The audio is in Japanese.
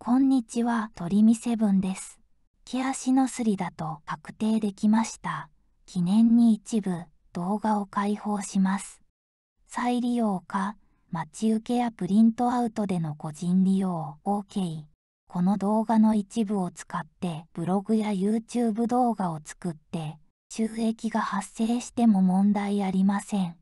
こんにちは鳥見セブンです。毛足のすりだと確定できました。記念に一部動画を開放します。再利用か、待ち受けやプリントアウトでの個人利用 OK。この動画の一部を使ってブログや YouTube 動画を作って収益が発生しても問題ありません。